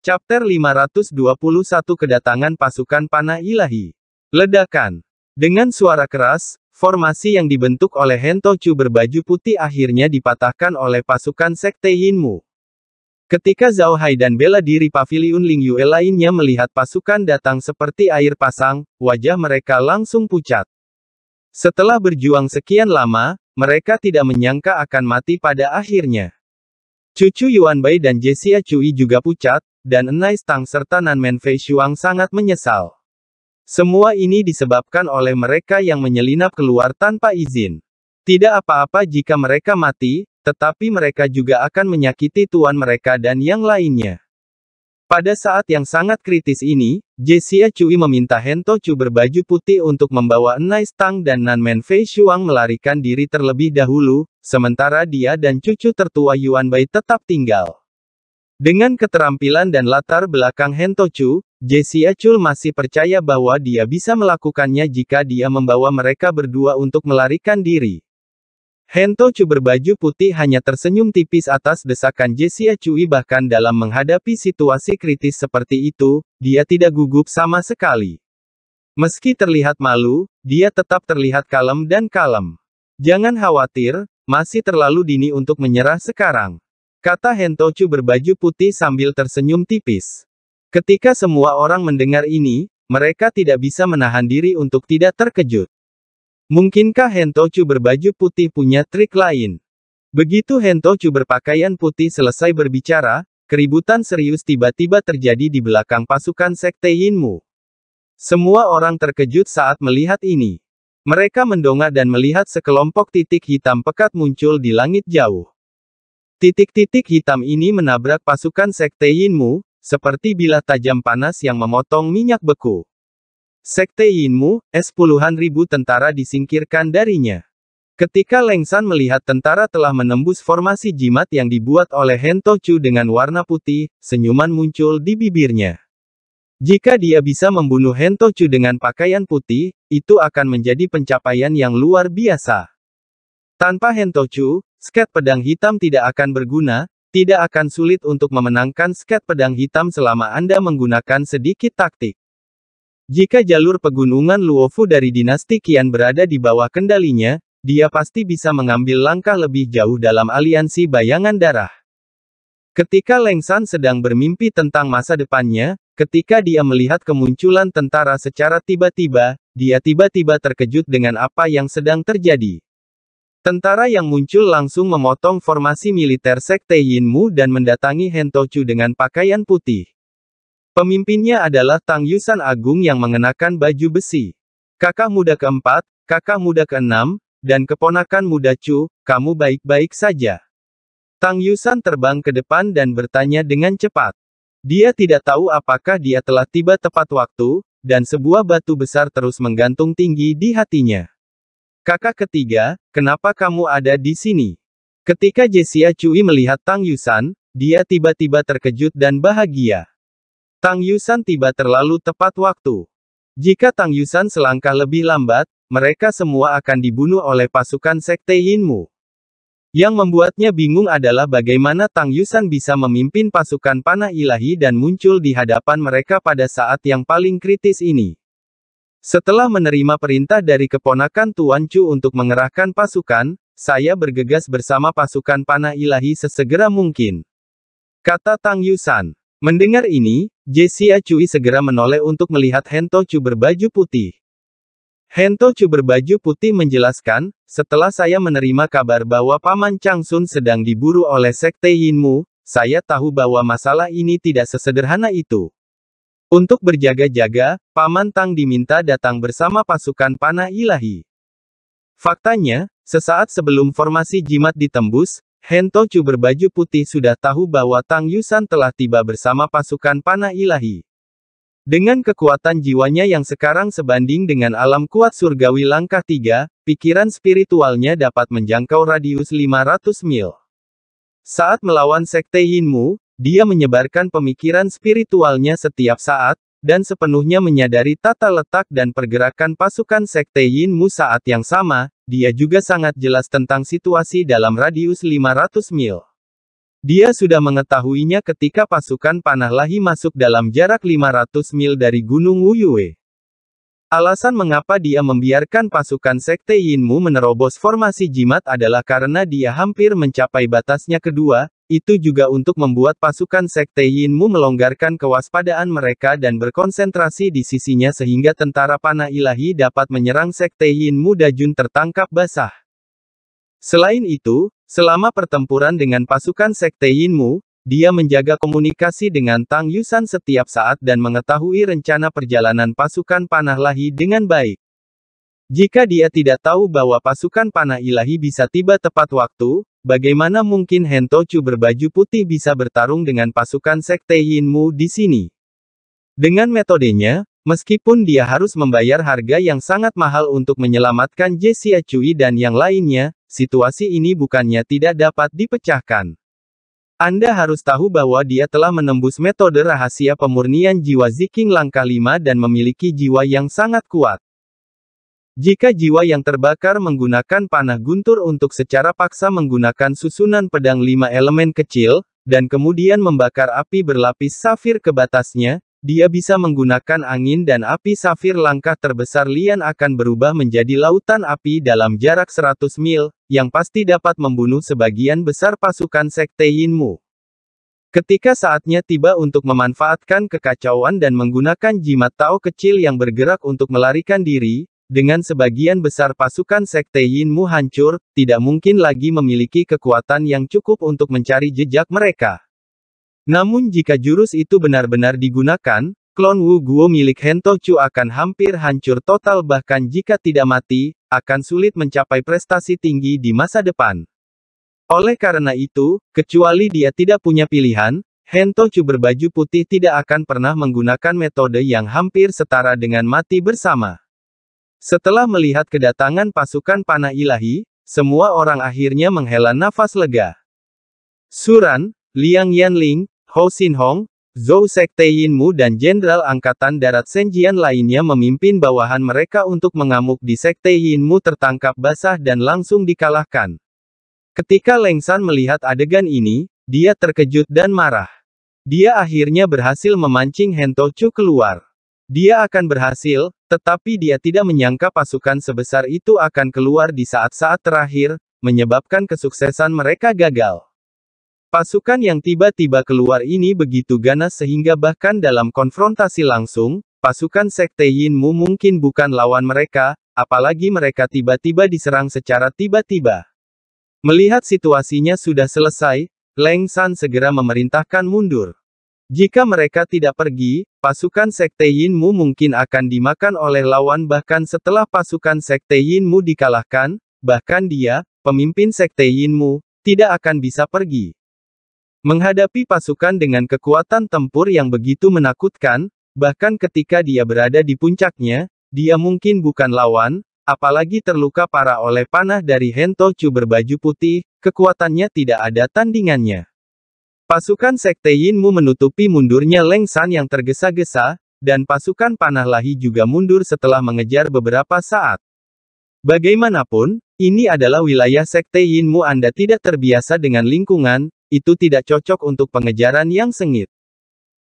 Chapter 521 Kedatangan Pasukan Panah Ilahi. Ledakan. Dengan suara keras, formasi yang dibentuk oleh Chu berbaju putih akhirnya dipatahkan oleh pasukan Sekte Yinmu Ketika Zhao Hai dan bela diri Paviliun Ling Yue lainnya melihat pasukan datang seperti air pasang, wajah mereka langsung pucat. Setelah berjuang sekian lama, mereka tidak menyangka akan mati pada akhirnya. Cucu Yuan Bai dan Jessica Cui juga pucat, dan Enai Stang serta Nanmen Fei Shuang sangat menyesal. Semua ini disebabkan oleh mereka yang menyelinap keluar tanpa izin. Tidak apa-apa jika mereka mati, tetapi mereka juga akan menyakiti tuan mereka dan yang lainnya. Pada saat yang sangat kritis ini, Jessia Cui meminta Hento Chu berbaju putih untuk membawa Enai Stang dan Nanmen Fei Shuang melarikan diri terlebih dahulu, sementara dia dan cucu tertua Yuan Bai tetap tinggal. Dengan keterampilan dan latar belakang Hentochu, Jesse Acul masih percaya bahwa dia bisa melakukannya jika dia membawa mereka berdua untuk melarikan diri. Hentochu berbaju putih hanya tersenyum tipis atas desakan Jessia bahkan dalam menghadapi situasi kritis seperti itu, dia tidak gugup sama sekali. Meski terlihat malu, dia tetap terlihat kalem dan kalem. Jangan khawatir, masih terlalu dini untuk menyerah sekarang. Kata Hentochu berbaju putih sambil tersenyum tipis. Ketika semua orang mendengar ini, mereka tidak bisa menahan diri untuk tidak terkejut. Mungkinkah Hentochu berbaju putih punya trik lain? Begitu Hentochu berpakaian putih selesai berbicara, keributan serius tiba-tiba terjadi di belakang pasukan Sekte Yinmu. Semua orang terkejut saat melihat ini. Mereka mendongak dan melihat sekelompok titik hitam pekat muncul di langit jauh. Titik-titik hitam ini menabrak pasukan Sekte Yinmu, seperti bilah tajam panas yang memotong minyak beku. Sekte Yinmu, es puluhan ribu tentara disingkirkan darinya. Ketika Lengsan melihat tentara telah menembus formasi jimat yang dibuat oleh Hento Chu dengan warna putih, senyuman muncul di bibirnya. Jika dia bisa membunuh Hento Chu dengan pakaian putih, itu akan menjadi pencapaian yang luar biasa. Tanpa Hento Chu, Sket pedang hitam tidak akan berguna, tidak akan sulit untuk memenangkan sket pedang hitam selama Anda menggunakan sedikit taktik. Jika jalur pegunungan Luofu dari dinasti Qian berada di bawah kendalinya, dia pasti bisa mengambil langkah lebih jauh dalam aliansi bayangan darah. Ketika Leng San sedang bermimpi tentang masa depannya, ketika dia melihat kemunculan tentara secara tiba-tiba, dia tiba-tiba terkejut dengan apa yang sedang terjadi. Tentara yang muncul langsung memotong formasi militer Sekte Yinmu dan mendatangi Hentochu dengan pakaian putih. Pemimpinnya adalah Tang Yusan Agung yang mengenakan baju besi. Kakak muda keempat, kakak muda keenam, dan keponakan muda Chu, kamu baik-baik saja. Tang Yusan terbang ke depan dan bertanya dengan cepat. Dia tidak tahu apakah dia telah tiba tepat waktu, dan sebuah batu besar terus menggantung tinggi di hatinya. Kakak ketiga, kenapa kamu ada di sini? Ketika Jessia Cui melihat Tang Yusan, dia tiba-tiba terkejut dan bahagia. Tang Yusan tiba terlalu tepat waktu. Jika Tang Yusan selangkah lebih lambat, mereka semua akan dibunuh oleh pasukan Sekte Yinmu. Yang membuatnya bingung adalah bagaimana Tang Yusan bisa memimpin pasukan panah ilahi dan muncul di hadapan mereka pada saat yang paling kritis ini. Setelah menerima perintah dari keponakan Tuan Chu untuk mengerahkan pasukan, saya bergegas bersama pasukan panah ilahi sesegera mungkin. Kata Tang Yusan. Mendengar ini, Jesse Acui segera menoleh untuk melihat Hento Chu berbaju putih. Hento Chu berbaju putih menjelaskan, setelah saya menerima kabar bahwa Paman Chang Sun sedang diburu oleh Sekte Yin Mu, saya tahu bahwa masalah ini tidak sesederhana itu. Untuk berjaga-jaga, Paman Tang diminta datang bersama pasukan panah ilahi. Faktanya, sesaat sebelum formasi jimat ditembus, Hento Chu berbaju putih sudah tahu bahwa Tang Yusan telah tiba bersama pasukan panah ilahi. Dengan kekuatan jiwanya yang sekarang sebanding dengan alam kuat surgawi langkah tiga, pikiran spiritualnya dapat menjangkau radius 500 mil. Saat melawan Sekte Yinmu, dia menyebarkan pemikiran spiritualnya setiap saat, dan sepenuhnya menyadari tata letak dan pergerakan pasukan sekte Yin Mu saat yang sama, dia juga sangat jelas tentang situasi dalam radius 500 mil. Dia sudah mengetahuinya ketika pasukan panah lahi masuk dalam jarak 500 mil dari Gunung Wuyue. Alasan mengapa dia membiarkan pasukan Sekte Yinmu menerobos formasi jimat adalah karena dia hampir mencapai batasnya kedua, itu juga untuk membuat pasukan Sekte Yinmu melonggarkan kewaspadaan mereka dan berkonsentrasi di sisinya sehingga tentara panah ilahi dapat menyerang Sekte Yinmu Dajun tertangkap basah. Selain itu, selama pertempuran dengan pasukan Sekte Yinmu, dia menjaga komunikasi dengan Tang Yusan setiap saat dan mengetahui rencana perjalanan pasukan panah lahi dengan baik. Jika dia tidak tahu bahwa pasukan panah ilahi bisa tiba tepat waktu, bagaimana mungkin Hentochu berbaju putih bisa bertarung dengan pasukan sekte Yinmu di sini? Dengan metodenya, meskipun dia harus membayar harga yang sangat mahal untuk menyelamatkan Jesse Acui dan yang lainnya, situasi ini bukannya tidak dapat dipecahkan. Anda harus tahu bahwa dia telah menembus metode rahasia pemurnian jiwa Ziking langkah 5 dan memiliki jiwa yang sangat kuat. Jika jiwa yang terbakar menggunakan panah guntur untuk secara paksa menggunakan susunan pedang lima elemen kecil, dan kemudian membakar api berlapis safir ke batasnya, dia bisa menggunakan angin dan api safir langkah terbesar Lian akan berubah menjadi lautan api dalam jarak 100 mil, yang pasti dapat membunuh sebagian besar pasukan sekte Yinmu. Ketika saatnya tiba untuk memanfaatkan kekacauan dan menggunakan jimat Tao kecil yang bergerak untuk melarikan diri, dengan sebagian besar pasukan sekte Yinmu hancur, tidak mungkin lagi memiliki kekuatan yang cukup untuk mencari jejak mereka. Namun jika jurus itu benar-benar digunakan, klon Wu Guo milik Hento Chu akan hampir hancur total bahkan jika tidak mati, akan sulit mencapai prestasi tinggi di masa depan. Oleh karena itu, kecuali dia tidak punya pilihan, Hento Chu berbaju putih tidak akan pernah menggunakan metode yang hampir setara dengan mati bersama. Setelah melihat kedatangan pasukan panah ilahi, semua orang akhirnya menghela nafas lega. Suran, Liang Yanling, Ho Hong, Zhou Sekte Yinmu dan Jenderal Angkatan Darat Senjian lainnya memimpin bawahan mereka untuk mengamuk di Sekte Yinmu tertangkap basah dan langsung dikalahkan. Ketika Leng San melihat adegan ini, dia terkejut dan marah. Dia akhirnya berhasil memancing Hento Chu keluar. Dia akan berhasil, tetapi dia tidak menyangka pasukan sebesar itu akan keluar di saat-saat terakhir, menyebabkan kesuksesan mereka gagal. Pasukan yang tiba-tiba keluar ini begitu ganas sehingga bahkan dalam konfrontasi langsung, pasukan Sekte Yinmu mungkin bukan lawan mereka, apalagi mereka tiba-tiba diserang secara tiba-tiba. Melihat situasinya sudah selesai, Leng San segera memerintahkan mundur. Jika mereka tidak pergi, pasukan Sekte Yinmu mungkin akan dimakan oleh lawan bahkan setelah pasukan Sekte Yinmu dikalahkan, bahkan dia, pemimpin Sekte Yinmu, tidak akan bisa pergi. Menghadapi pasukan dengan kekuatan tempur yang begitu menakutkan, bahkan ketika dia berada di puncaknya, dia mungkin bukan lawan, apalagi terluka parah oleh panah dari Hento Chu berbaju putih, kekuatannya tidak ada tandingannya. Pasukan Sekte Yinmu menutupi mundurnya Leng San yang tergesa-gesa, dan pasukan panah lahi juga mundur setelah mengejar beberapa saat. Bagaimanapun, ini adalah wilayah Sekte Yinmu Anda tidak terbiasa dengan lingkungan, itu tidak cocok untuk pengejaran yang sengit.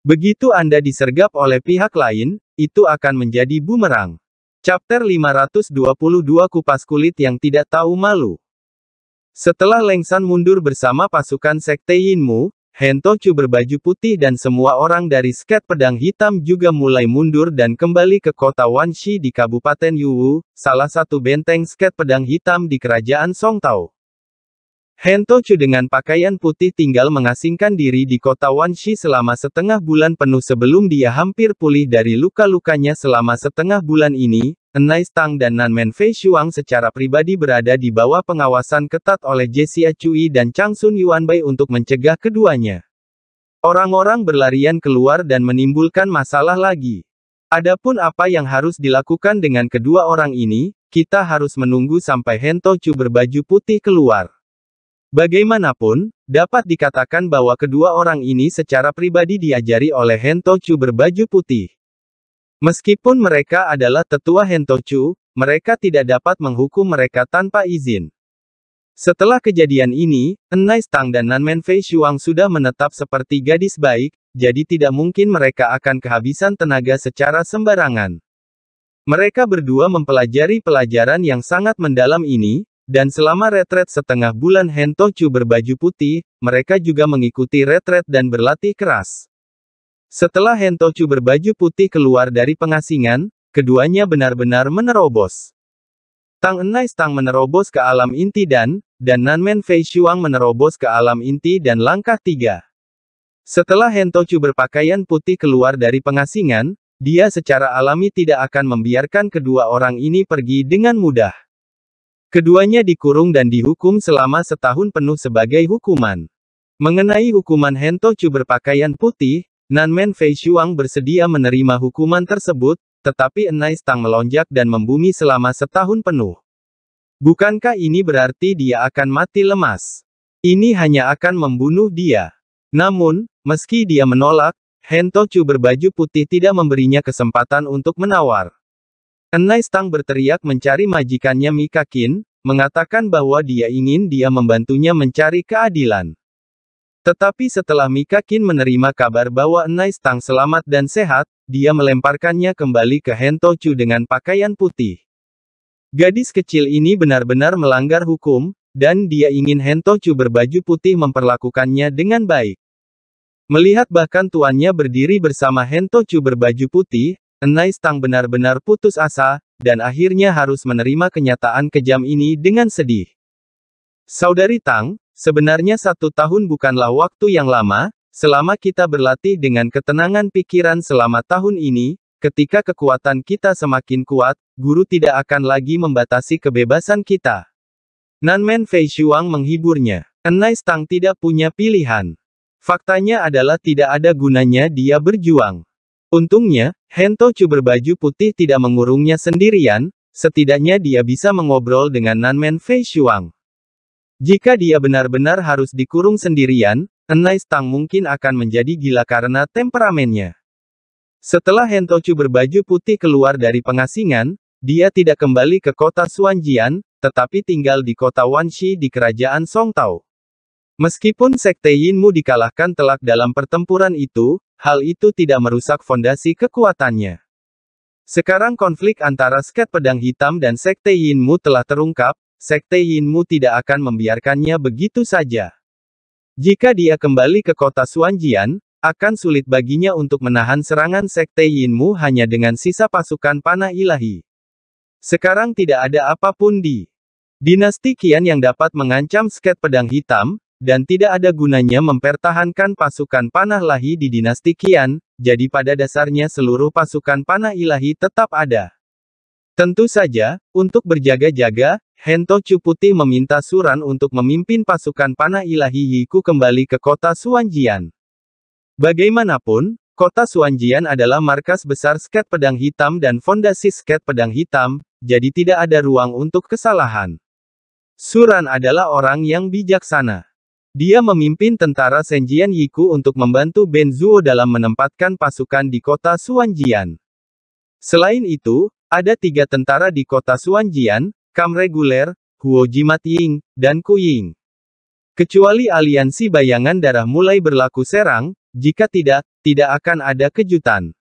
Begitu Anda disergap oleh pihak lain, itu akan menjadi bumerang. Chapter 522 Kupas Kulit yang Tidak Tahu Malu Setelah Lengsan mundur bersama pasukan Sekte Yinmu, Hentochu berbaju putih dan semua orang dari sket pedang hitam juga mulai mundur dan kembali ke kota Wanshi di Kabupaten Yuwu, salah satu benteng sket pedang hitam di Kerajaan Songtao. Hento Chu dengan pakaian putih tinggal mengasingkan diri di kota Wanshi selama setengah bulan penuh sebelum dia hampir pulih dari luka-lukanya selama setengah bulan ini. Enai Stang dan Nanmen Fei Shuang secara pribadi berada di bawah pengawasan ketat oleh Jesse Acui dan Chang Sun Yuanbai untuk mencegah keduanya. Orang-orang berlarian keluar dan menimbulkan masalah lagi. Adapun apa yang harus dilakukan dengan kedua orang ini, kita harus menunggu sampai Hento Chu berbaju putih keluar. Bagaimanapun, dapat dikatakan bahwa kedua orang ini secara pribadi diajari oleh Hentochu berbaju putih. Meskipun mereka adalah tetua Hentochu, mereka tidak dapat menghukum mereka tanpa izin. Setelah kejadian ini, Enai Tang dan Nanmen Fei Shuang sudah menetap seperti gadis baik, jadi tidak mungkin mereka akan kehabisan tenaga secara sembarangan. Mereka berdua mempelajari pelajaran yang sangat mendalam ini, dan selama retret setengah bulan Hentochu berbaju putih, mereka juga mengikuti retret dan berlatih keras. Setelah Hentochu berbaju putih keluar dari pengasingan, keduanya benar-benar menerobos. Tang Enai Stang menerobos ke alam inti dan, dan Nanmen Fei Shuang menerobos ke alam inti dan langkah tiga. Setelah Hentochu berpakaian putih keluar dari pengasingan, dia secara alami tidak akan membiarkan kedua orang ini pergi dengan mudah. Keduanya dikurung dan dihukum selama setahun penuh sebagai hukuman. Mengenai hukuman Hentochu berpakaian putih, Nanmen Fei Shuang bersedia menerima hukuman tersebut, tetapi Enai Stang melonjak dan membumi selama setahun penuh. Bukankah ini berarti dia akan mati lemas? Ini hanya akan membunuh dia. Namun, meski dia menolak, Hentochu berbaju putih tidak memberinya kesempatan untuk menawar. Enlai Stang berteriak mencari majikannya Mikakin, mengatakan bahwa dia ingin dia membantunya mencari keadilan. Tetapi setelah Mikakin menerima kabar bahwa Enlai Stang selamat dan sehat, dia melemparkannya kembali ke Hentochu dengan pakaian putih. Gadis kecil ini benar-benar melanggar hukum, dan dia ingin Hentochu berbaju putih memperlakukannya dengan baik. Melihat bahkan tuannya berdiri bersama Hentochu berbaju putih, Enai Stang benar-benar putus asa, dan akhirnya harus menerima kenyataan kejam ini dengan sedih. Saudari Tang, sebenarnya satu tahun bukanlah waktu yang lama, selama kita berlatih dengan ketenangan pikiran selama tahun ini, ketika kekuatan kita semakin kuat, guru tidak akan lagi membatasi kebebasan kita. Nanmen Fei Shuang menghiburnya. Enai Stang tidak punya pilihan. Faktanya adalah tidak ada gunanya dia berjuang. Untungnya, Hento Chu berbaju putih tidak mengurungnya sendirian, setidaknya dia bisa mengobrol dengan Nanmen Fei Shuang. Jika dia benar-benar harus dikurung sendirian, Enai Stang mungkin akan menjadi gila karena temperamennya. Setelah Hento Chu berbaju putih keluar dari pengasingan, dia tidak kembali ke kota Suanjian, tetapi tinggal di kota Wanxi di kerajaan Songtao. Meskipun Sekte Yinmu dikalahkan telak dalam pertempuran itu, hal itu tidak merusak fondasi kekuatannya. Sekarang konflik antara sket pedang hitam dan sekte Yinmu telah terungkap, sekte Yinmu tidak akan membiarkannya begitu saja. Jika dia kembali ke kota Suanjian, akan sulit baginya untuk menahan serangan sekte Yinmu hanya dengan sisa pasukan panah ilahi. Sekarang tidak ada apapun di Dinasti Qian yang dapat mengancam sket pedang hitam, dan tidak ada gunanya mempertahankan pasukan panah lahi di dinasti Qian, jadi pada dasarnya seluruh pasukan panah ilahi tetap ada. Tentu saja, untuk berjaga-jaga, Hento Cuputi meminta Suran untuk memimpin pasukan panah ilahi Hiku kembali ke kota Suanjian. Bagaimanapun, kota Suanjian adalah markas besar sket pedang hitam dan fondasi sket pedang hitam, jadi tidak ada ruang untuk kesalahan. Suran adalah orang yang bijaksana. Dia memimpin tentara Senjian Yiku untuk membantu Ben Zuo dalam menempatkan pasukan di kota Suanjian. Selain itu, ada tiga tentara di kota Suanjian, Kam Reguler, Huo Jimat Ying, dan Kuying. Kecuali aliansi bayangan darah mulai berlaku serang, jika tidak, tidak akan ada kejutan.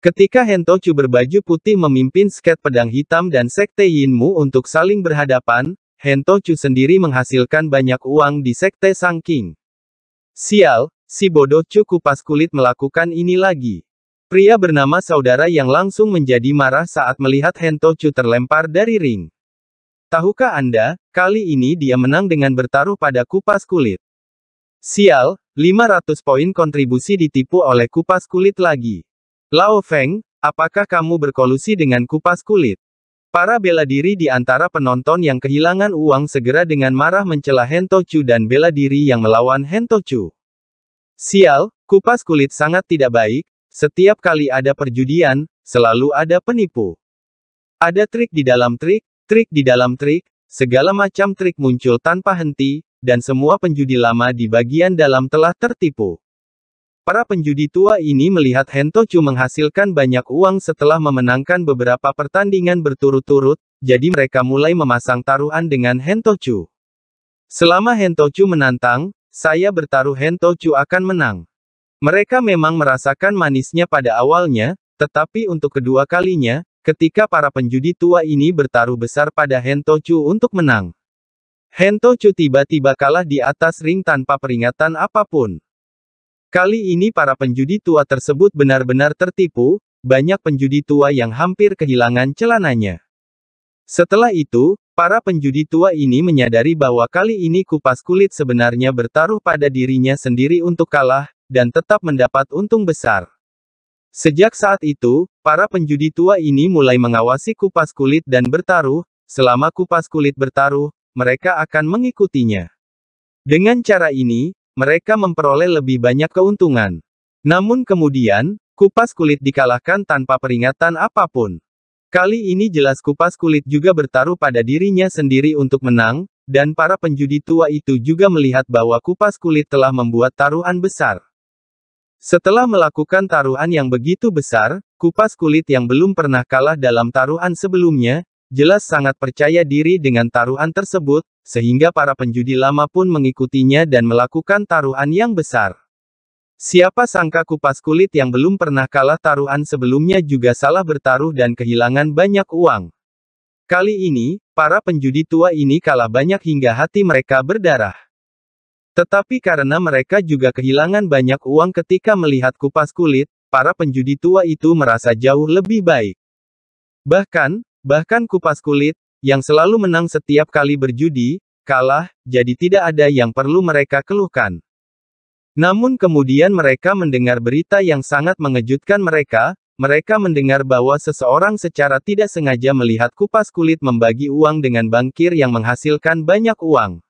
Ketika Hentochu berbaju putih memimpin sket pedang hitam dan sekte Yinmu untuk saling berhadapan, Hento Chu sendiri menghasilkan banyak uang di sekte Sang King. Sial, si bodoh Chu kupas kulit melakukan ini lagi. Pria bernama saudara yang langsung menjadi marah saat melihat Hento Chu terlempar dari ring. Tahukah Anda, kali ini dia menang dengan bertaruh pada kupas kulit. Sial, 500 poin kontribusi ditipu oleh kupas kulit lagi. Lao Feng, apakah kamu berkolusi dengan kupas kulit? Para bela diri di antara penonton yang kehilangan uang segera dengan marah mencela Hentochu dan bela diri yang melawan Hentochu. Sial, kupas kulit sangat tidak baik, setiap kali ada perjudian, selalu ada penipu. Ada trik di dalam trik, trik di dalam trik, segala macam trik muncul tanpa henti, dan semua penjudi lama di bagian dalam telah tertipu. Para penjudi tua ini melihat Hentochu menghasilkan banyak uang setelah memenangkan beberapa pertandingan berturut-turut, jadi mereka mulai memasang taruhan dengan Hentochu. Selama Hentochu menantang, saya bertaruh Hentochu akan menang. Mereka memang merasakan manisnya pada awalnya, tetapi untuk kedua kalinya, ketika para penjudi tua ini bertaruh besar pada Hentochu untuk menang. Hentochu tiba-tiba kalah di atas ring tanpa peringatan apapun. Kali ini para penjudi tua tersebut benar-benar tertipu, banyak penjudi tua yang hampir kehilangan celananya. Setelah itu, para penjudi tua ini menyadari bahwa kali ini kupas kulit sebenarnya bertaruh pada dirinya sendiri untuk kalah, dan tetap mendapat untung besar. Sejak saat itu, para penjudi tua ini mulai mengawasi kupas kulit dan bertaruh, selama kupas kulit bertaruh, mereka akan mengikutinya. Dengan cara ini, mereka memperoleh lebih banyak keuntungan. Namun kemudian, kupas kulit dikalahkan tanpa peringatan apapun. Kali ini jelas kupas kulit juga bertaruh pada dirinya sendiri untuk menang, dan para penjudi tua itu juga melihat bahwa kupas kulit telah membuat taruhan besar. Setelah melakukan taruhan yang begitu besar, kupas kulit yang belum pernah kalah dalam taruhan sebelumnya, jelas sangat percaya diri dengan taruhan tersebut, sehingga para penjudi lama pun mengikutinya dan melakukan taruhan yang besar. Siapa sangka kupas kulit yang belum pernah kalah taruhan sebelumnya juga salah bertaruh dan kehilangan banyak uang. Kali ini, para penjudi tua ini kalah banyak hingga hati mereka berdarah. Tetapi karena mereka juga kehilangan banyak uang ketika melihat kupas kulit, para penjudi tua itu merasa jauh lebih baik. Bahkan, Bahkan kupas kulit, yang selalu menang setiap kali berjudi, kalah, jadi tidak ada yang perlu mereka keluhkan. Namun kemudian mereka mendengar berita yang sangat mengejutkan mereka, mereka mendengar bahwa seseorang secara tidak sengaja melihat kupas kulit membagi uang dengan bankir yang menghasilkan banyak uang.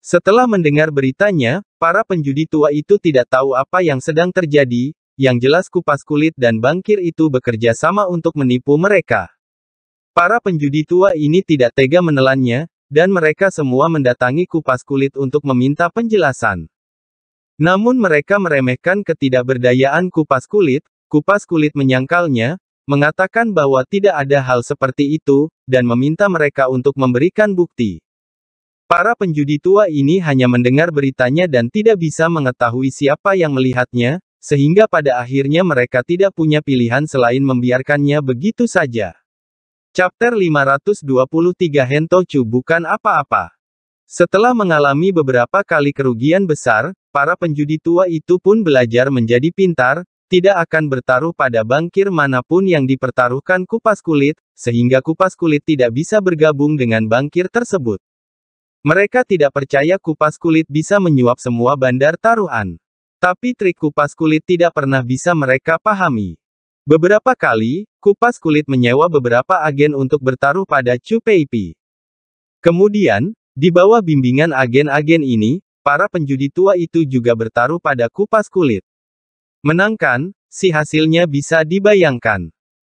Setelah mendengar beritanya, para penjudi tua itu tidak tahu apa yang sedang terjadi, yang jelas kupas kulit dan bankir itu bekerja sama untuk menipu mereka. Para penjudi tua ini tidak tega menelannya, dan mereka semua mendatangi kupas kulit untuk meminta penjelasan. Namun mereka meremehkan ketidakberdayaan kupas kulit, kupas kulit menyangkalnya, mengatakan bahwa tidak ada hal seperti itu, dan meminta mereka untuk memberikan bukti. Para penjudi tua ini hanya mendengar beritanya dan tidak bisa mengetahui siapa yang melihatnya, sehingga pada akhirnya mereka tidak punya pilihan selain membiarkannya begitu saja. Chapter 523 Hentochu bukan apa-apa. Setelah mengalami beberapa kali kerugian besar, para penjudi tua itu pun belajar menjadi pintar, tidak akan bertaruh pada bangkir manapun yang dipertaruhkan kupas kulit, sehingga kupas kulit tidak bisa bergabung dengan bangkir tersebut. Mereka tidak percaya kupas kulit bisa menyuap semua bandar taruhan. Tapi trik kupas kulit tidak pernah bisa mereka pahami. Beberapa kali, Kupas Kulit menyewa beberapa agen untuk bertaruh pada Chu Peipi. Kemudian, di bawah bimbingan agen-agen ini, para penjudi tua itu juga bertaruh pada Kupas Kulit. Menangkan, si hasilnya bisa dibayangkan.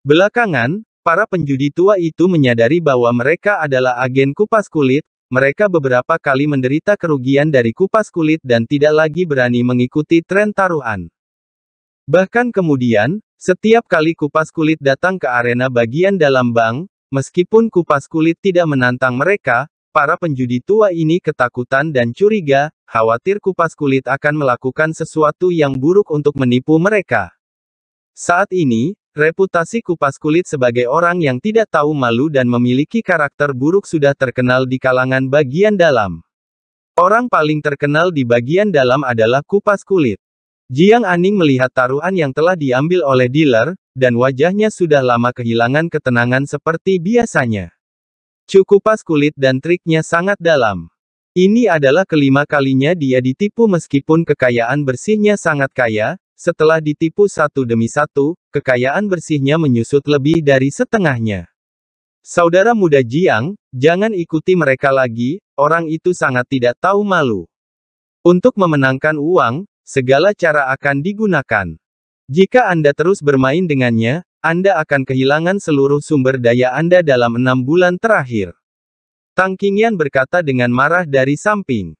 Belakangan, para penjudi tua itu menyadari bahwa mereka adalah agen Kupas Kulit, mereka beberapa kali menderita kerugian dari Kupas Kulit dan tidak lagi berani mengikuti tren taruhan. Bahkan kemudian, setiap kali kupas kulit datang ke arena bagian dalam bank, meskipun kupas kulit tidak menantang mereka, para penjudi tua ini ketakutan dan curiga, khawatir kupas kulit akan melakukan sesuatu yang buruk untuk menipu mereka. Saat ini, reputasi kupas kulit sebagai orang yang tidak tahu malu dan memiliki karakter buruk sudah terkenal di kalangan bagian dalam. Orang paling terkenal di bagian dalam adalah kupas kulit. Jiang Aning melihat taruhan yang telah diambil oleh dealer, dan wajahnya sudah lama kehilangan ketenangan seperti biasanya. Cukup pas kulit dan triknya sangat dalam. Ini adalah kelima kalinya dia ditipu meskipun kekayaan bersihnya sangat kaya, setelah ditipu satu demi satu, kekayaan bersihnya menyusut lebih dari setengahnya. Saudara muda Jiang, jangan ikuti mereka lagi, orang itu sangat tidak tahu malu. Untuk memenangkan uang, segala cara akan digunakan. Jika Anda terus bermain dengannya, Anda akan kehilangan seluruh sumber daya Anda dalam enam bulan terakhir. Tang Qingyan berkata dengan marah dari samping.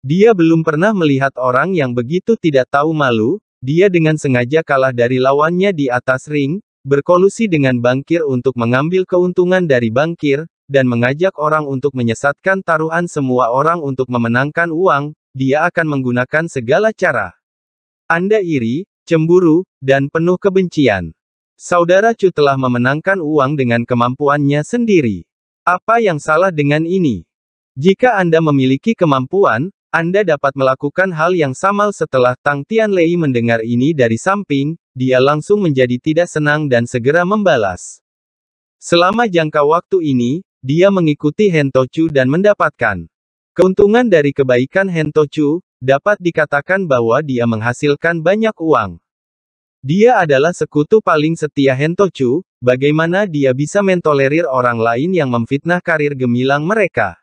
Dia belum pernah melihat orang yang begitu tidak tahu malu, dia dengan sengaja kalah dari lawannya di atas ring, berkolusi dengan bangkir untuk mengambil keuntungan dari bangkir, dan mengajak orang untuk menyesatkan taruhan semua orang untuk memenangkan uang, dia akan menggunakan segala cara. Anda iri, cemburu, dan penuh kebencian. Saudara Chu telah memenangkan uang dengan kemampuannya sendiri. Apa yang salah dengan ini? Jika Anda memiliki kemampuan, Anda dapat melakukan hal yang sama setelah Tang Tian Lei mendengar ini dari samping, dia langsung menjadi tidak senang dan segera membalas. Selama jangka waktu ini, dia mengikuti Hentochu dan mendapatkan Keuntungan dari kebaikan Hentochu, dapat dikatakan bahwa dia menghasilkan banyak uang. Dia adalah sekutu paling setia Hentochu, bagaimana dia bisa mentolerir orang lain yang memfitnah karir gemilang mereka.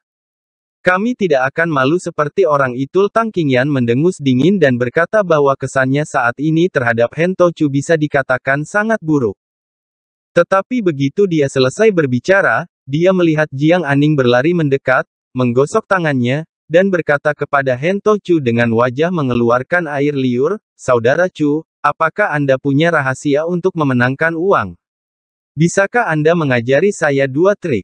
Kami tidak akan malu seperti orang itu Tang Qingyan mendengus dingin dan berkata bahwa kesannya saat ini terhadap Hentochu bisa dikatakan sangat buruk. Tetapi begitu dia selesai berbicara, dia melihat Jiang Aning berlari mendekat, menggosok tangannya, dan berkata kepada Hento Chu dengan wajah mengeluarkan air liur, Saudara Chu, apakah Anda punya rahasia untuk memenangkan uang? Bisakah Anda mengajari saya dua trik?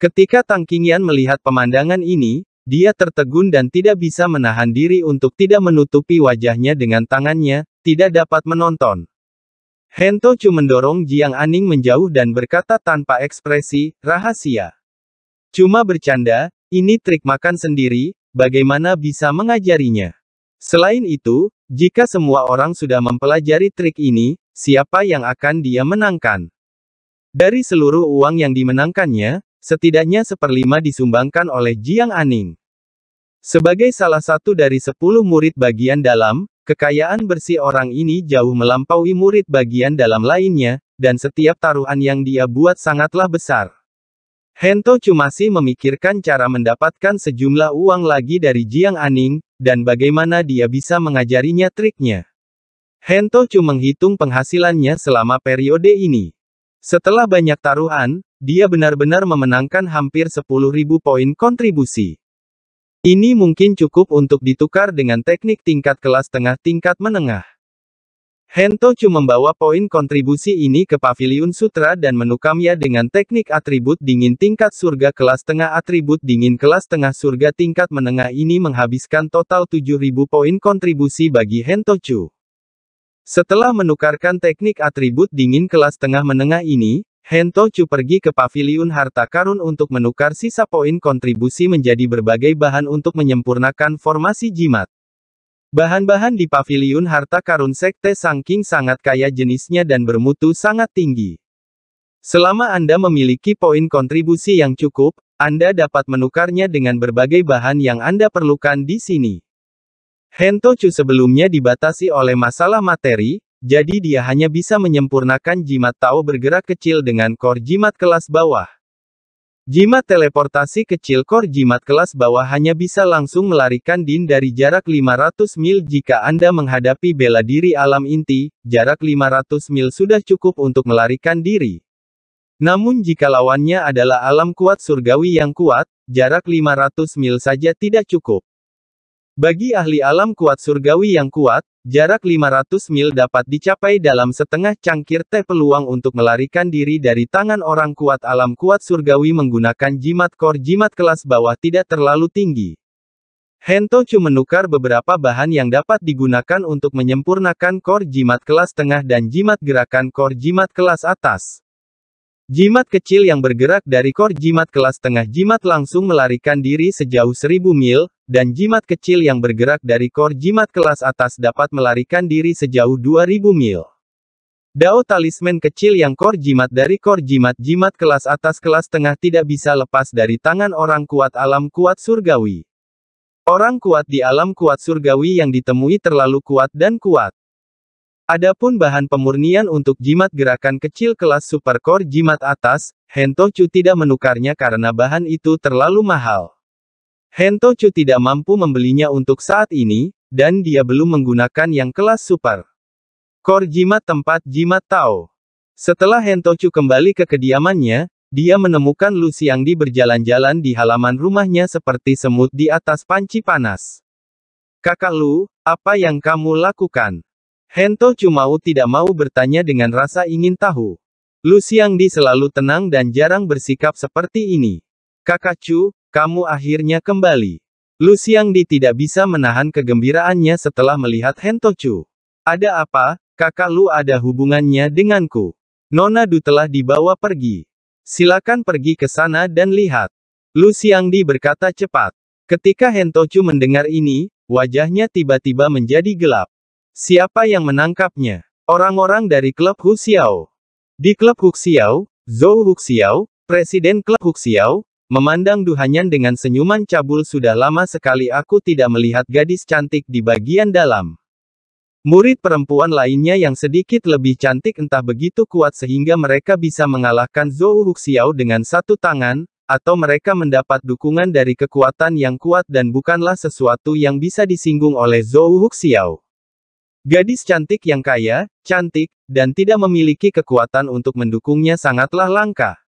Ketika Tang Qingyan melihat pemandangan ini, dia tertegun dan tidak bisa menahan diri untuk tidak menutupi wajahnya dengan tangannya, tidak dapat menonton. Hento Chu mendorong Jiang Aning menjauh dan berkata tanpa ekspresi, rahasia. Cuma bercanda, ini trik makan sendiri, bagaimana bisa mengajarinya? Selain itu, jika semua orang sudah mempelajari trik ini, siapa yang akan dia menangkan? Dari seluruh uang yang dimenangkannya, setidaknya seperlima disumbangkan oleh Jiang Aning. Sebagai salah satu dari sepuluh murid bagian dalam, kekayaan bersih orang ini jauh melampaui murid bagian dalam lainnya, dan setiap taruhan yang dia buat sangatlah besar. Hento Cumasi memikirkan cara mendapatkan sejumlah uang lagi dari Jiang Aning, dan bagaimana dia bisa mengajarinya triknya. Hento Cu menghitung penghasilannya selama periode ini. Setelah banyak taruhan, dia benar-benar memenangkan hampir 10.000 poin kontribusi. Ini mungkin cukup untuk ditukar dengan teknik tingkat kelas tengah tingkat menengah. Hento Chu membawa poin kontribusi ini ke Paviliun Sutra dan menukamnya dengan teknik atribut dingin tingkat surga kelas tengah atribut dingin kelas tengah surga tingkat menengah ini menghabiskan total 7000 poin kontribusi bagi Hento Chu. Setelah menukarkan teknik atribut dingin kelas tengah menengah ini, Hento Chu pergi ke paviliun harta karun untuk menukar sisa poin kontribusi menjadi berbagai bahan untuk menyempurnakan formasi jimat. Bahan-bahan di pavilion harta karun sekte Sangking sangat kaya jenisnya dan bermutu sangat tinggi. Selama Anda memiliki poin kontribusi yang cukup, Anda dapat menukarnya dengan berbagai bahan yang Anda perlukan di sini. Hentochu sebelumnya dibatasi oleh masalah materi, jadi dia hanya bisa menyempurnakan jimat Tao bergerak kecil dengan kor jimat kelas bawah. Jimat teleportasi kecil Kor jimat kelas bawah hanya bisa langsung melarikan Din dari jarak 500 mil jika Anda menghadapi bela diri alam inti, jarak 500 mil sudah cukup untuk melarikan diri. Namun jika lawannya adalah alam kuat surgawi yang kuat, jarak 500 mil saja tidak cukup. Bagi ahli alam kuat surgawi yang kuat, jarak 500 mil dapat dicapai dalam setengah cangkir teh peluang untuk melarikan diri dari tangan orang kuat alam kuat surgawi menggunakan jimat kor jimat kelas bawah tidak terlalu tinggi. Hento Chu menukar beberapa bahan yang dapat digunakan untuk menyempurnakan kor jimat kelas tengah dan jimat gerakan kor jimat kelas atas. Jimat kecil yang bergerak dari kor jimat kelas tengah jimat langsung melarikan diri sejauh 1000 mil, dan jimat kecil yang bergerak dari kor jimat kelas atas dapat melarikan diri sejauh 2000 mil. Dao talisman kecil yang kor jimat dari kor jimat jimat kelas atas kelas tengah tidak bisa lepas dari tangan orang kuat alam kuat surgawi. Orang kuat di alam kuat surgawi yang ditemui terlalu kuat dan kuat. Adapun bahan pemurnian untuk jimat gerakan kecil kelas supercore jimat atas, Hentochu tidak menukarnya karena bahan itu terlalu mahal. Hentochu tidak mampu membelinya untuk saat ini, dan dia belum menggunakan yang kelas super. Core jimat tempat jimat Tao. Setelah Hentochu kembali ke kediamannya, dia menemukan Lu Xiangdi berjalan-jalan di halaman rumahnya seperti semut di atas panci panas. Kakak Lu, apa yang kamu lakukan? Hento Cumau tidak mau bertanya dengan rasa ingin tahu. Lu Di selalu tenang dan jarang bersikap seperti ini. Kakak Chu, kamu akhirnya kembali. Lu Di tidak bisa menahan kegembiraannya setelah melihat Hento Chu. Ada apa, kakak lu ada hubungannya denganku. Nona Du telah dibawa pergi. Silakan pergi ke sana dan lihat. Lu Di berkata cepat. Ketika Hento Chu mendengar ini, wajahnya tiba-tiba menjadi gelap. Siapa yang menangkapnya? Orang-orang dari klub Huxiao. Di klub Huxiao, Zhou Huxiao, presiden klub Huxiao, memandang Duhanyan dengan senyuman cabul sudah lama sekali aku tidak melihat gadis cantik di bagian dalam. Murid perempuan lainnya yang sedikit lebih cantik entah begitu kuat sehingga mereka bisa mengalahkan Zhou Huxiao dengan satu tangan, atau mereka mendapat dukungan dari kekuatan yang kuat dan bukanlah sesuatu yang bisa disinggung oleh Zhou Huxiao. Gadis cantik yang kaya, cantik, dan tidak memiliki kekuatan untuk mendukungnya sangatlah langka.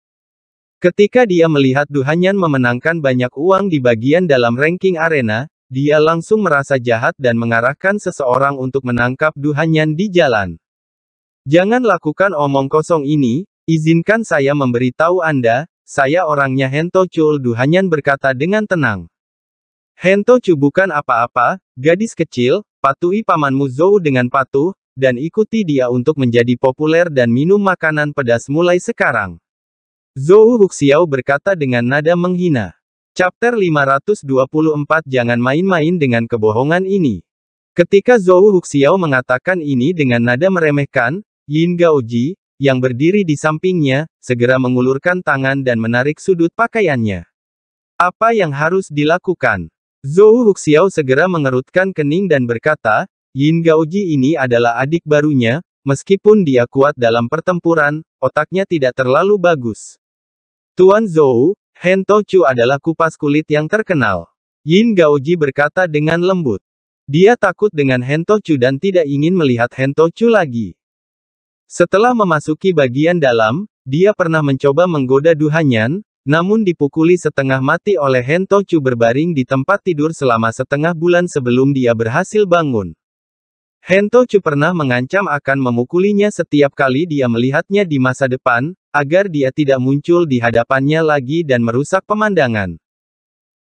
Ketika dia melihat Duhanyan memenangkan banyak uang di bagian dalam ranking arena, dia langsung merasa jahat dan mengarahkan seseorang untuk menangkap Duhanyan di jalan. Jangan lakukan omong kosong ini, izinkan saya memberitahu Anda, saya orangnya Hento Chul Duhanyan berkata dengan tenang. Hento Chul bukan apa-apa, gadis kecil, Patuhi pamanmu Zhou dengan patuh, dan ikuti dia untuk menjadi populer dan minum makanan pedas mulai sekarang. Zhou Huxiao berkata dengan nada menghina. Chapter 524 Jangan main-main dengan kebohongan ini. Ketika Zhou Huxiao mengatakan ini dengan nada meremehkan, Yin Gaoji, yang berdiri di sampingnya, segera mengulurkan tangan dan menarik sudut pakaiannya. Apa yang harus dilakukan? Zhou Huxiao segera mengerutkan kening dan berkata, Yin Gaoji ini adalah adik barunya, meskipun dia kuat dalam pertempuran, otaknya tidak terlalu bagus. Tuan Zhou, Hen Tochu adalah kupas kulit yang terkenal. Yin Gaoji berkata dengan lembut. Dia takut dengan Hen Tochu dan tidak ingin melihat Hen Tochu lagi. Setelah memasuki bagian dalam, dia pernah mencoba menggoda Duhanyan, namun dipukuli setengah mati oleh Hentochu berbaring di tempat tidur selama setengah bulan sebelum dia berhasil bangun. Hentochu pernah mengancam akan memukulinya setiap kali dia melihatnya di masa depan, agar dia tidak muncul di hadapannya lagi dan merusak pemandangan.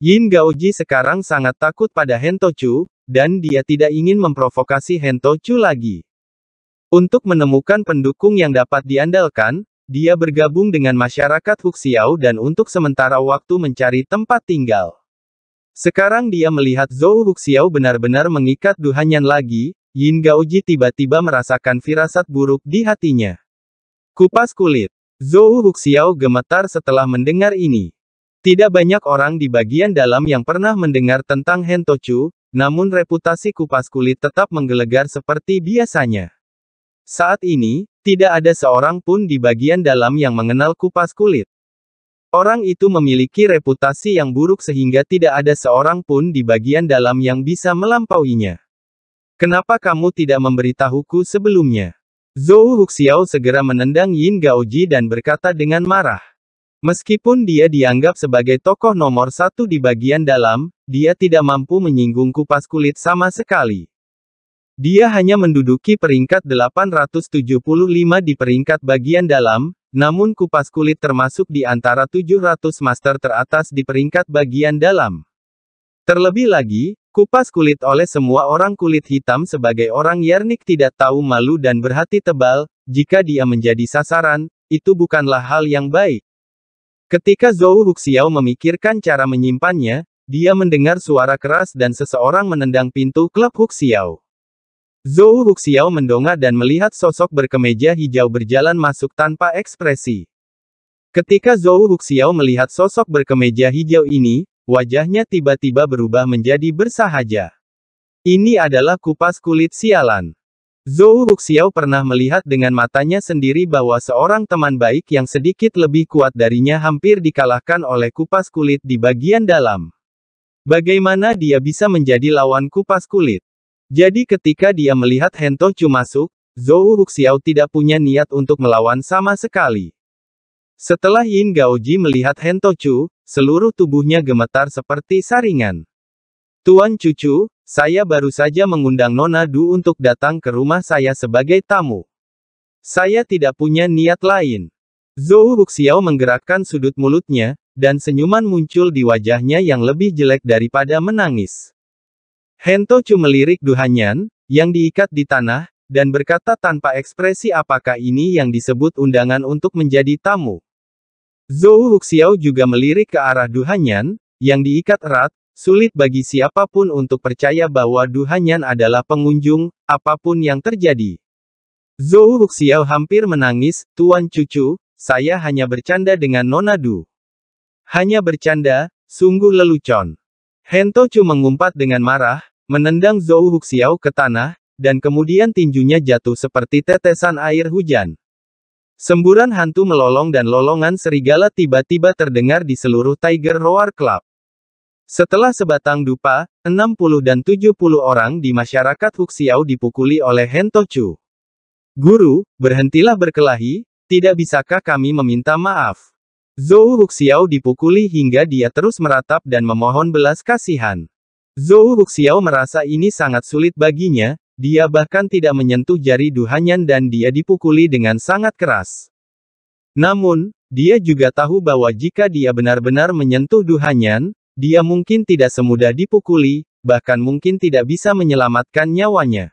Yin Gaoji sekarang sangat takut pada Hentochu, dan dia tidak ingin memprovokasi Hentochu lagi. Untuk menemukan pendukung yang dapat diandalkan, dia bergabung dengan masyarakat Huxiao dan untuk sementara waktu mencari tempat tinggal. Sekarang dia melihat Zhou Huxiao benar-benar mengikat duhanyan lagi, Yin Gaoji tiba-tiba merasakan firasat buruk di hatinya. Kupas kulit. Zhou Huxiao gemetar setelah mendengar ini. Tidak banyak orang di bagian dalam yang pernah mendengar tentang Hentochu, namun reputasi kupas kulit tetap menggelegar seperti biasanya. Saat ini, tidak ada seorang pun di bagian dalam yang mengenal kupas kulit. Orang itu memiliki reputasi yang buruk sehingga tidak ada seorang pun di bagian dalam yang bisa melampauinya. Kenapa kamu tidak memberitahuku sebelumnya? Zhou Huxiao segera menendang Yin Gaoji dan berkata dengan marah. Meskipun dia dianggap sebagai tokoh nomor satu di bagian dalam, dia tidak mampu menyinggung kupas kulit sama sekali. Dia hanya menduduki peringkat 875 di peringkat bagian dalam, namun kupas kulit termasuk di antara 700 master teratas di peringkat bagian dalam. Terlebih lagi, kupas kulit oleh semua orang kulit hitam sebagai orang Yarnik tidak tahu malu dan berhati tebal, jika dia menjadi sasaran, itu bukanlah hal yang baik. Ketika Zhou Huxiao memikirkan cara menyimpannya, dia mendengar suara keras dan seseorang menendang pintu klub Huxiao. Zhou Huxiao mendongak dan melihat sosok berkemeja hijau berjalan masuk tanpa ekspresi. Ketika Zhou Huxiao melihat sosok berkemeja hijau ini, wajahnya tiba-tiba berubah menjadi bersahaja. Ini adalah kupas kulit sialan. Zhou Huxiao pernah melihat dengan matanya sendiri bahwa seorang teman baik yang sedikit lebih kuat darinya hampir dikalahkan oleh kupas kulit di bagian dalam. Bagaimana dia bisa menjadi lawan kupas kulit? Jadi ketika dia melihat Hento Chu masuk, Zhou Huxiao tidak punya niat untuk melawan sama sekali. Setelah Yin Gaoji melihat Hento Chu, seluruh tubuhnya gemetar seperti saringan. Tuan Cucu, saya baru saja mengundang Nona Du untuk datang ke rumah saya sebagai tamu. Saya tidak punya niat lain. Zhou Huxiao menggerakkan sudut mulutnya, dan senyuman muncul di wajahnya yang lebih jelek daripada menangis. Hento Chu melirik Duhanyan, yang diikat di tanah, dan berkata tanpa ekspresi apakah ini yang disebut undangan untuk menjadi tamu. Zhou Huxiao juga melirik ke arah Duhanyan, yang diikat erat, sulit bagi siapapun untuk percaya bahwa Duhanyan adalah pengunjung, apapun yang terjadi. Zhou Huxiao hampir menangis, Tuan Cucu, saya hanya bercanda dengan Nona Du. Hanya bercanda, sungguh lelucon. Hento Chu mengumpat dengan marah, menendang Zhou Huxiao ke tanah, dan kemudian tinjunya jatuh seperti tetesan air hujan. Semburan hantu melolong dan lolongan serigala tiba-tiba terdengar di seluruh Tiger Roar Club. Setelah sebatang dupa, 60 dan 70 orang di masyarakat Huxiao dipukuli oleh Hento Chu. Guru, berhentilah berkelahi, tidak bisakah kami meminta maaf? Zhou Huxiao dipukuli hingga dia terus meratap dan memohon belas kasihan. Zhou Huxiao merasa ini sangat sulit baginya, dia bahkan tidak menyentuh jari duhanyan dan dia dipukuli dengan sangat keras. Namun, dia juga tahu bahwa jika dia benar-benar menyentuh duhanyan, dia mungkin tidak semudah dipukuli, bahkan mungkin tidak bisa menyelamatkan nyawanya.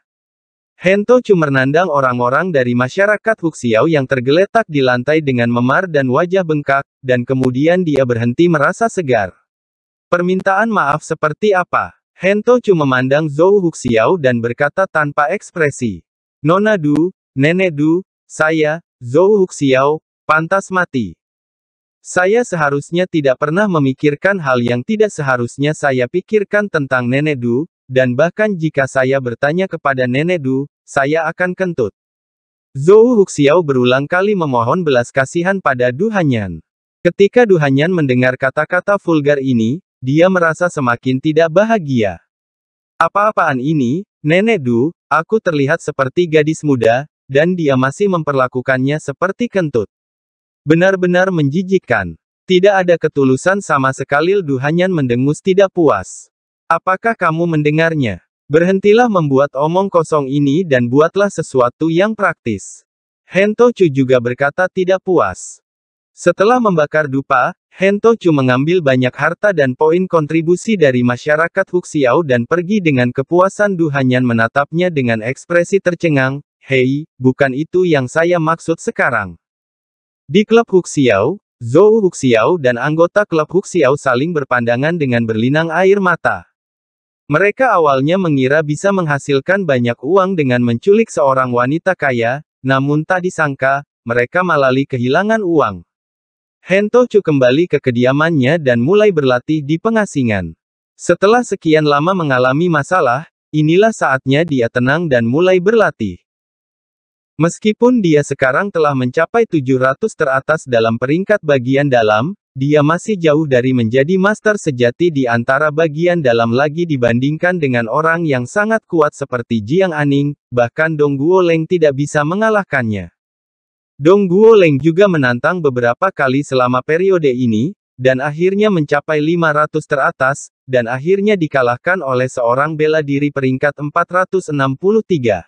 Hento cumernandang orang-orang dari masyarakat Huxiao yang tergeletak di lantai dengan memar dan wajah bengkak, dan kemudian dia berhenti merasa segar. Permintaan maaf seperti apa? Hento cuma memandang Zhou Huxiao dan berkata tanpa ekspresi. Nona Du, Nenek Du, saya, Zhou Huxiao, pantas mati. Saya seharusnya tidak pernah memikirkan hal yang tidak seharusnya saya pikirkan tentang Nenek Du, dan bahkan jika saya bertanya kepada nenek Du, saya akan kentut. Zhou Huxiao berulang kali memohon belas kasihan pada Du Hanyan. Ketika Du Hanyan mendengar kata-kata vulgar ini, dia merasa semakin tidak bahagia. Apa-apaan ini, Nenek Du, aku terlihat seperti gadis muda, dan dia masih memperlakukannya seperti kentut. Benar-benar menjijikkan. Tidak ada ketulusan sama sekali Du Hanyan mendengus tidak puas. Apakah kamu mendengarnya? Berhentilah membuat omong kosong ini dan buatlah sesuatu yang praktis. Hentochu juga berkata tidak puas. Setelah membakar dupa, Hentochu mengambil banyak harta dan poin kontribusi dari masyarakat Huxiao dan pergi dengan kepuasan Duhanyan menatapnya dengan ekspresi tercengang, Hei, bukan itu yang saya maksud sekarang. Di klub Huxiao, Zhou Huxiao dan anggota klub Huxiao saling berpandangan dengan berlinang air mata. Mereka awalnya mengira bisa menghasilkan banyak uang dengan menculik seorang wanita kaya, namun tak disangka, mereka malali kehilangan uang. Hentochu kembali ke kediamannya dan mulai berlatih di pengasingan. Setelah sekian lama mengalami masalah, inilah saatnya dia tenang dan mulai berlatih. Meskipun dia sekarang telah mencapai 700 teratas dalam peringkat bagian dalam, dia masih jauh dari menjadi master sejati di antara bagian dalam lagi dibandingkan dengan orang yang sangat kuat seperti Jiang Aning, bahkan Dong Leng tidak bisa mengalahkannya. Dong Leng juga menantang beberapa kali selama periode ini, dan akhirnya mencapai 500 teratas, dan akhirnya dikalahkan oleh seorang bela diri peringkat 463.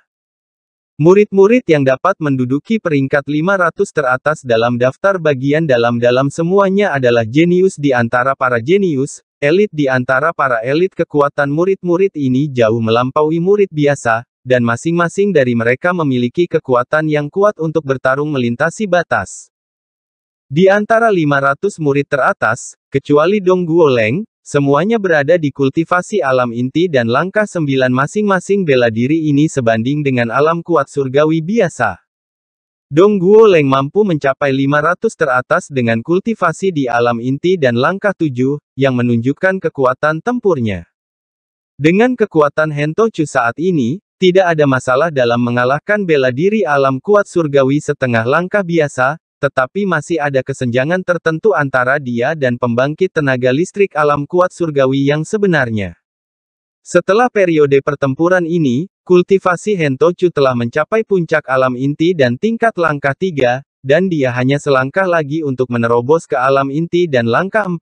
Murid-murid yang dapat menduduki peringkat 500 teratas dalam daftar bagian dalam-dalam semuanya adalah jenius di antara para jenius, elit di antara para elit kekuatan murid-murid ini jauh melampaui murid biasa, dan masing-masing dari mereka memiliki kekuatan yang kuat untuk bertarung melintasi batas. Di antara 500 murid teratas, kecuali Dong Guoleng, Semuanya berada di kultivasi alam inti dan langkah sembilan masing-masing bela diri ini sebanding dengan alam kuat surgawi biasa. Dongguo Leng mampu mencapai 500 teratas dengan kultivasi di alam inti dan langkah tujuh, yang menunjukkan kekuatan tempurnya. Dengan kekuatan Hentochu saat ini, tidak ada masalah dalam mengalahkan bela diri alam kuat surgawi setengah langkah biasa, tetapi masih ada kesenjangan tertentu antara dia dan pembangkit tenaga listrik alam kuat surgawi yang sebenarnya. Setelah periode pertempuran ini, kultivasi Hentochu telah mencapai puncak alam inti dan tingkat langkah 3, dan dia hanya selangkah lagi untuk menerobos ke alam inti dan langkah 4.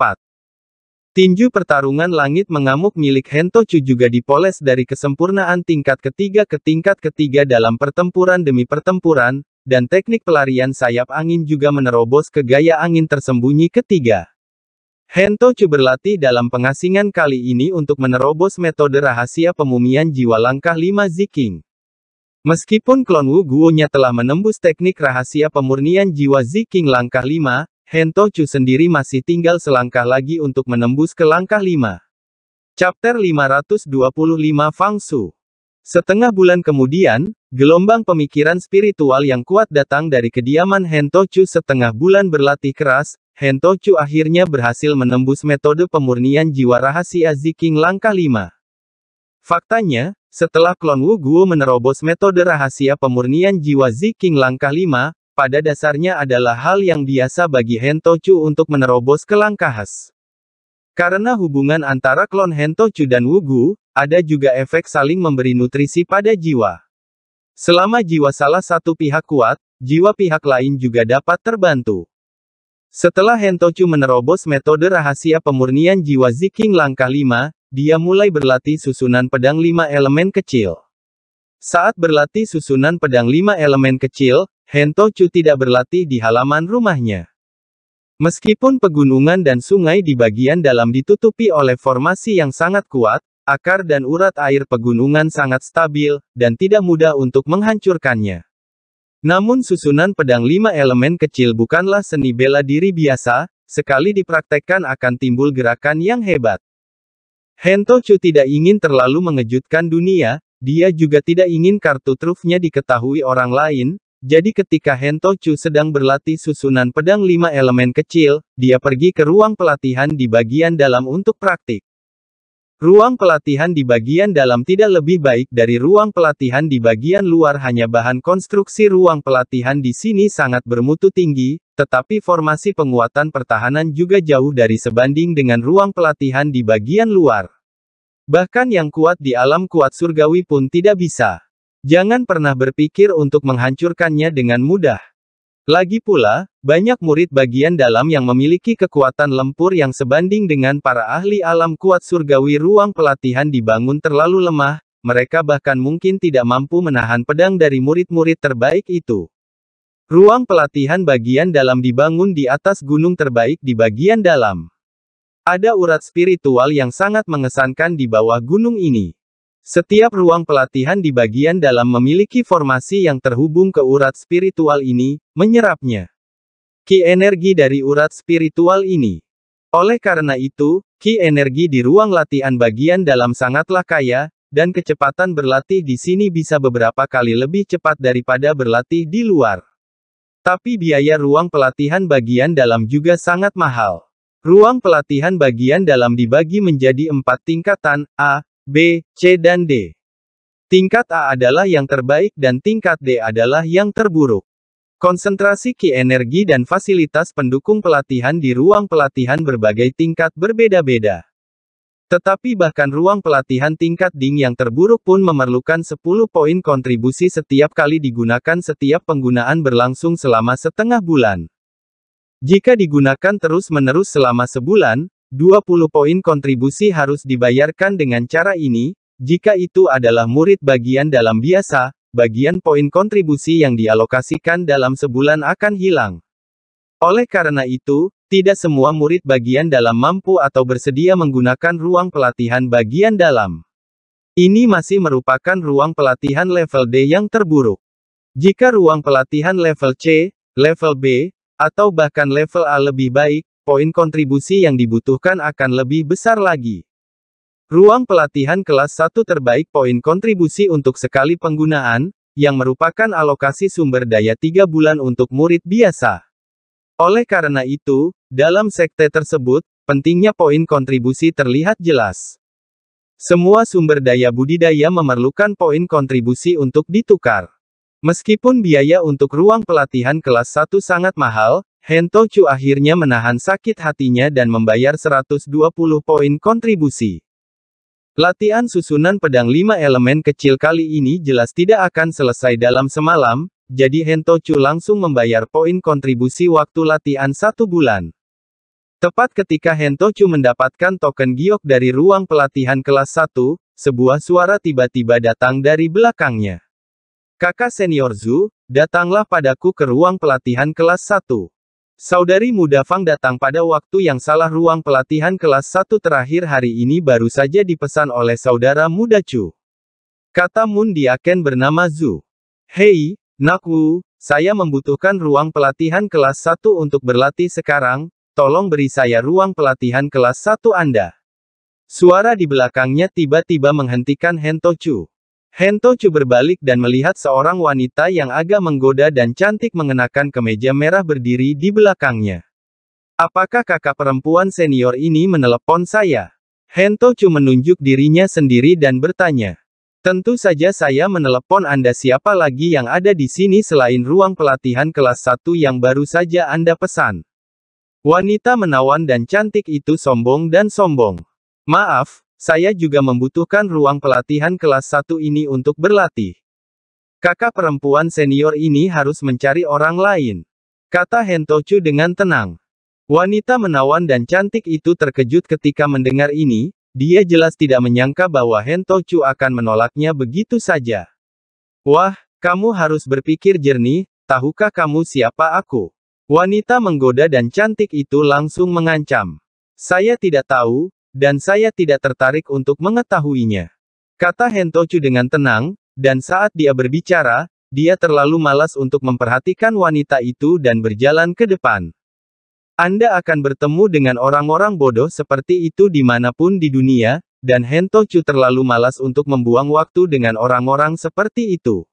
Tinju pertarungan langit mengamuk milik Hentochu juga dipoles dari kesempurnaan tingkat ketiga ke tingkat ketiga dalam pertempuran demi pertempuran, dan teknik pelarian sayap angin juga menerobos ke gaya angin tersembunyi ketiga. Hento Chu berlatih dalam pengasingan kali ini untuk menerobos metode rahasia pemumian jiwa langkah 5 Ziking. Meskipun klon Wu Guonya telah menembus teknik rahasia pemurnian jiwa Ziking langkah 5, Chu sendiri masih tinggal selangkah lagi untuk menembus ke langkah 5. Chapter 525 Fangsu Setengah bulan kemudian, gelombang pemikiran spiritual yang kuat datang dari kediaman Hentochu setengah bulan berlatih keras, Hentochu akhirnya berhasil menembus metode pemurnian jiwa rahasia Ziking langkah 5. Faktanya, setelah klon Wu Guo menerobos metode rahasia pemurnian jiwa Ziking langkah 5, pada dasarnya adalah hal yang biasa bagi Hentochu untuk menerobos ke langkah khas. Karena hubungan antara klon Hentochu dan Wugu, ada juga efek saling memberi nutrisi pada jiwa. Selama jiwa salah satu pihak kuat, jiwa pihak lain juga dapat terbantu. Setelah Hentochu menerobos metode rahasia pemurnian jiwa Ziking langkah 5, dia mulai berlatih susunan pedang lima elemen kecil. Saat berlatih susunan pedang lima elemen kecil, Hentochu tidak berlatih di halaman rumahnya. Meskipun pegunungan dan sungai di bagian dalam ditutupi oleh formasi yang sangat kuat, akar dan urat air pegunungan sangat stabil, dan tidak mudah untuk menghancurkannya. Namun susunan pedang lima elemen kecil bukanlah seni bela diri biasa, sekali dipraktekkan akan timbul gerakan yang hebat. Hento Chu tidak ingin terlalu mengejutkan dunia, dia juga tidak ingin kartu trufnya diketahui orang lain, jadi ketika Hento Chu sedang berlatih susunan pedang lima elemen kecil, dia pergi ke ruang pelatihan di bagian dalam untuk praktik. Ruang pelatihan di bagian dalam tidak lebih baik dari ruang pelatihan di bagian luar hanya bahan konstruksi ruang pelatihan di sini sangat bermutu tinggi, tetapi formasi penguatan pertahanan juga jauh dari sebanding dengan ruang pelatihan di bagian luar. Bahkan yang kuat di alam kuat surgawi pun tidak bisa. Jangan pernah berpikir untuk menghancurkannya dengan mudah. Lagi pula, banyak murid bagian dalam yang memiliki kekuatan lempur yang sebanding dengan para ahli alam kuat surgawi ruang pelatihan dibangun terlalu lemah, mereka bahkan mungkin tidak mampu menahan pedang dari murid-murid terbaik itu. Ruang pelatihan bagian dalam dibangun di atas gunung terbaik di bagian dalam. Ada urat spiritual yang sangat mengesankan di bawah gunung ini. Setiap ruang pelatihan di bagian dalam memiliki formasi yang terhubung ke urat spiritual ini, menyerapnya. Ki energi dari urat spiritual ini. Oleh karena itu, ki energi di ruang latihan bagian dalam sangatlah kaya, dan kecepatan berlatih di sini bisa beberapa kali lebih cepat daripada berlatih di luar. Tapi biaya ruang pelatihan bagian dalam juga sangat mahal. Ruang pelatihan bagian dalam dibagi menjadi empat tingkatan, A, B, C dan D. Tingkat A adalah yang terbaik dan tingkat D adalah yang terburuk. Konsentrasi ki energi dan fasilitas pendukung pelatihan di ruang pelatihan berbagai tingkat berbeda-beda. Tetapi bahkan ruang pelatihan tingkat ding yang terburuk pun memerlukan 10 poin kontribusi setiap kali digunakan setiap penggunaan berlangsung selama setengah bulan. Jika digunakan terus-menerus selama sebulan, 20 poin kontribusi harus dibayarkan dengan cara ini, jika itu adalah murid bagian dalam biasa, bagian poin kontribusi yang dialokasikan dalam sebulan akan hilang. Oleh karena itu, tidak semua murid bagian dalam mampu atau bersedia menggunakan ruang pelatihan bagian dalam. Ini masih merupakan ruang pelatihan level D yang terburuk. Jika ruang pelatihan level C, level B, atau bahkan level A lebih baik, poin kontribusi yang dibutuhkan akan lebih besar lagi. Ruang pelatihan kelas 1 terbaik poin kontribusi untuk sekali penggunaan, yang merupakan alokasi sumber daya 3 bulan untuk murid biasa. Oleh karena itu, dalam sekte tersebut, pentingnya poin kontribusi terlihat jelas. Semua sumber daya budidaya memerlukan poin kontribusi untuk ditukar. Meskipun biaya untuk ruang pelatihan kelas 1 sangat mahal, Hento Chu akhirnya menahan sakit hatinya dan membayar 120 poin kontribusi. Latihan susunan pedang lima elemen kecil kali ini jelas tidak akan selesai dalam semalam, jadi Hento Chu langsung membayar poin kontribusi waktu latihan satu bulan. Tepat ketika Hento Chu mendapatkan token giok dari ruang pelatihan kelas 1, sebuah suara tiba-tiba datang dari belakangnya. Kakak senior Zhu, datanglah padaku ke ruang pelatihan kelas 1. Saudari muda Fang datang pada waktu yang salah ruang pelatihan kelas satu terakhir hari ini baru saja dipesan oleh saudara muda Chu. Kata Moon Diaken bernama Zhu. Hei, Nakwu, saya membutuhkan ruang pelatihan kelas satu untuk berlatih sekarang, tolong beri saya ruang pelatihan kelas satu Anda. Suara di belakangnya tiba-tiba menghentikan Hento Chu. Hento Hentochu berbalik dan melihat seorang wanita yang agak menggoda dan cantik mengenakan kemeja merah berdiri di belakangnya. Apakah kakak perempuan senior ini menelepon saya? Hentochu menunjuk dirinya sendiri dan bertanya. Tentu saja saya menelepon Anda siapa lagi yang ada di sini selain ruang pelatihan kelas 1 yang baru saja Anda pesan. Wanita menawan dan cantik itu sombong dan sombong. Maaf, saya juga membutuhkan ruang pelatihan kelas satu ini untuk berlatih. Kakak perempuan senior ini harus mencari orang lain. Kata Hentochu dengan tenang. Wanita menawan dan cantik itu terkejut ketika mendengar ini, dia jelas tidak menyangka bahwa Hentochu akan menolaknya begitu saja. Wah, kamu harus berpikir jernih, tahukah kamu siapa aku? Wanita menggoda dan cantik itu langsung mengancam. Saya tidak tahu, dan saya tidak tertarik untuk mengetahuinya. Kata Hentochu dengan tenang, dan saat dia berbicara, dia terlalu malas untuk memperhatikan wanita itu dan berjalan ke depan. Anda akan bertemu dengan orang-orang bodoh seperti itu dimanapun di dunia, dan Hentochu terlalu malas untuk membuang waktu dengan orang-orang seperti itu.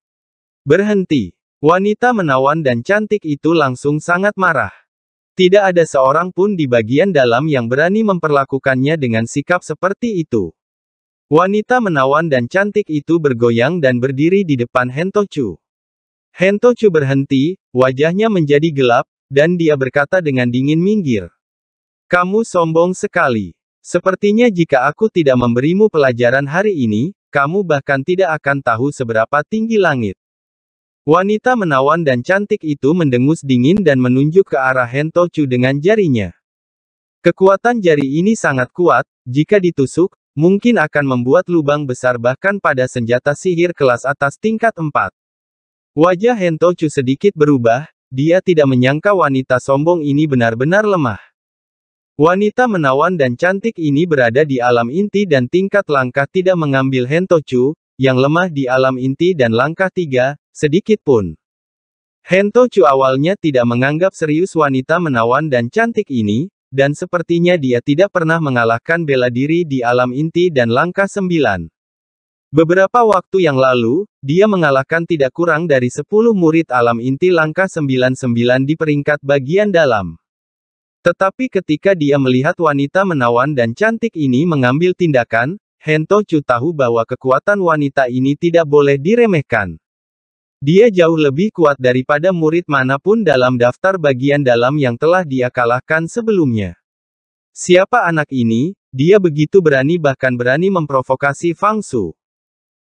Berhenti. Wanita menawan dan cantik itu langsung sangat marah. Tidak ada seorang pun di bagian dalam yang berani memperlakukannya dengan sikap seperti itu. Wanita menawan dan cantik itu bergoyang dan berdiri di depan Hentochu. Hentochu berhenti, wajahnya menjadi gelap, dan dia berkata dengan dingin minggir. Kamu sombong sekali. Sepertinya jika aku tidak memberimu pelajaran hari ini, kamu bahkan tidak akan tahu seberapa tinggi langit. Wanita menawan dan cantik itu mendengus dingin dan menunjuk ke arah Hentochu dengan jarinya. Kekuatan jari ini sangat kuat, jika ditusuk, mungkin akan membuat lubang besar bahkan pada senjata sihir kelas atas tingkat 4. Wajah Hentochu sedikit berubah, dia tidak menyangka wanita sombong ini benar-benar lemah. Wanita menawan dan cantik ini berada di alam inti dan tingkat langkah tidak mengambil Hentochu, yang lemah di alam inti dan langkah tiga, Sedikit pun. Hento Chu awalnya tidak menganggap serius wanita menawan dan cantik ini, dan sepertinya dia tidak pernah mengalahkan bela diri di alam inti dan langkah sembilan. Beberapa waktu yang lalu, dia mengalahkan tidak kurang dari 10 murid alam inti langkah 99 di peringkat bagian dalam. Tetapi ketika dia melihat wanita menawan dan cantik ini mengambil tindakan, Hento Chu tahu bahwa kekuatan wanita ini tidak boleh diremehkan. Dia jauh lebih kuat daripada murid manapun dalam daftar bagian dalam yang telah dia kalahkan sebelumnya. Siapa anak ini? Dia begitu berani bahkan berani memprovokasi Fang Su.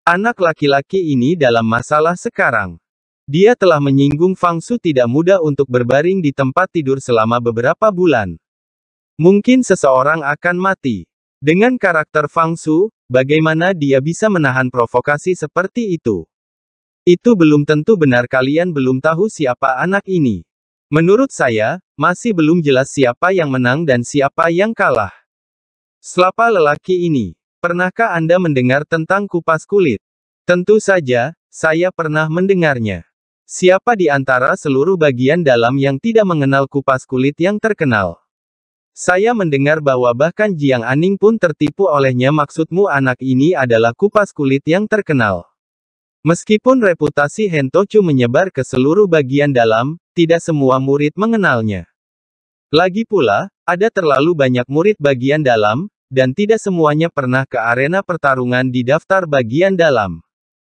Anak laki-laki ini dalam masalah sekarang. Dia telah menyinggung Fang Su tidak mudah untuk berbaring di tempat tidur selama beberapa bulan. Mungkin seseorang akan mati. Dengan karakter Fang Su, bagaimana dia bisa menahan provokasi seperti itu? Itu belum tentu benar kalian belum tahu siapa anak ini. Menurut saya, masih belum jelas siapa yang menang dan siapa yang kalah. Selapa lelaki ini, pernahkah Anda mendengar tentang kupas kulit? Tentu saja, saya pernah mendengarnya. Siapa di antara seluruh bagian dalam yang tidak mengenal kupas kulit yang terkenal? Saya mendengar bahwa bahkan Jiang Aning pun tertipu olehnya maksudmu anak ini adalah kupas kulit yang terkenal. Meskipun reputasi Hentochu menyebar ke seluruh bagian dalam, tidak semua murid mengenalnya. Lagi pula, ada terlalu banyak murid bagian dalam, dan tidak semuanya pernah ke arena pertarungan di daftar bagian dalam.